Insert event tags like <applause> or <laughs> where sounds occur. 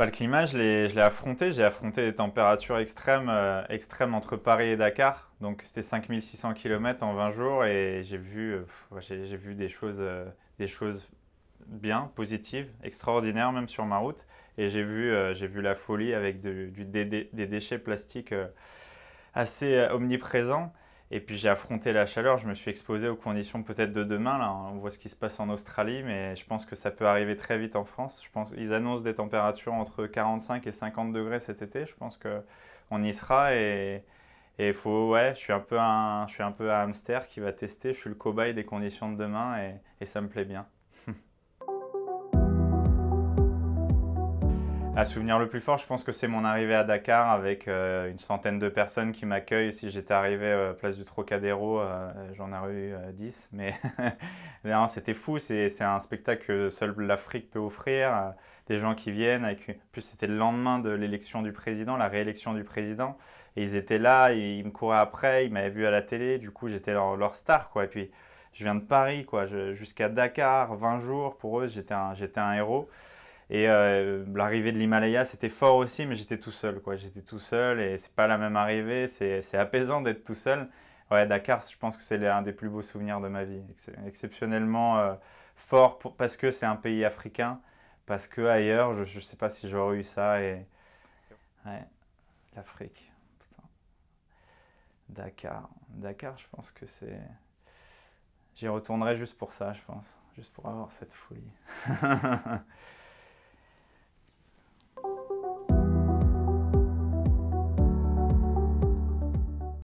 Bah, le climat, je l'ai affronté. J'ai affronté des températures extrêmes, euh, extrêmes entre Paris et Dakar. Donc c'était 5600 km en 20 jours et j'ai vu, euh, vu des choses, euh, des choses bien, positives, extraordinaires même sur ma route. Et j'ai vu, vu la folie avec des, déchets plastiques assez omniprésents. Et puis j'ai affronté la chaleur, je me suis exposé aux conditions peut-être de demain. Là, hein. on voit ce qui se passe en Australie, mais je pense que ça peut arriver très vite en France. Je pense ils annoncent des températures entre 45 et 50 degrés cet été. Je pense que on y sera et faut ouais, je suis un peu un je suis un peu hamster qui va tester. Je suis le cobaye des conditions de demain et, et ça me plaît bien. <laughs> À souvenir le plus fort, je pense que c'est mon arrivée à Dakar avec euh, une centaine de personnes qui m'accueillent. Si j'étais arrivé euh, place du Trocadéro, euh, j'en aurais eu 10. Mais <laughs> c'était fou. C'est un spectacle que seule l'Afrique peut offrir. Des gens qui viennent. Avec... plus, c'était le lendemain de l'élection du président, la réélection du président. Et ils étaient là, et ils me couraient après, ils m'avaient vu à la télé. Du coup, j'étais leur, star. Quoi. Et puis, je viens de Paris, jusqu'à Dakar, 20 jours. Pour eux, j'étais un, un héros. Et euh, l'arrivée de l'Himalaya, c'était fort aussi, mais j'étais tout seul. quoi. J'étais tout seul et c'est pas la même arrivée. C'est apaisant d'être tout seul. Ouais, Dakar, je pense que c'est l'un des plus beaux souvenirs de ma vie. exceptionnellement euh, fort parce que c'est un pays africain, parce que ailleurs, je ne sais pas si j'aurais eu ça. Et... Ouais, l'Afrique. Dakar. Dakar, je pense que c'est. J'y retournerai juste pour ça, je pense. Juste pour avoir cette folie. <laughs>